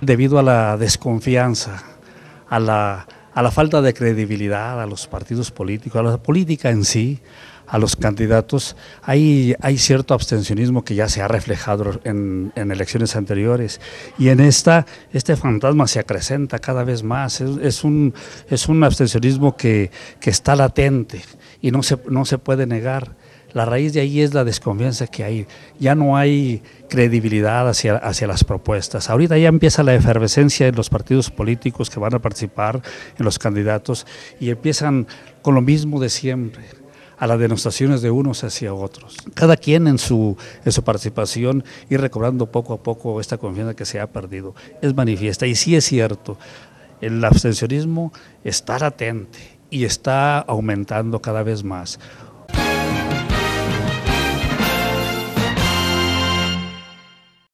debido a la desconfianza, a la, falta de credibilidad a los partidos políticos, a la política en sí, a los candidatos, hay, hay cierto abstencionismo que ya se ha reflejado en, elecciones anteriores y en esta este fantasma se acrecenta cada vez más, es, un, es un abstencionismo que, está latente y no se, no se puede negar. La raíz de ahí es la desconfianza que hay. Ya no hay credibilidad hacia, hacia las propuestas. Ahorita ya empieza la efervescencia en los partidos políticos que van a participar, en los candidatos, y empiezan con lo mismo de siempre a las denostaciones de unos hacia otros. Cada quien en su, en su participación y recobrando poco a poco esta confianza que se ha perdido. Es manifiesta y sí es cierto, el abstencionismo está latente y está aumentando cada vez más.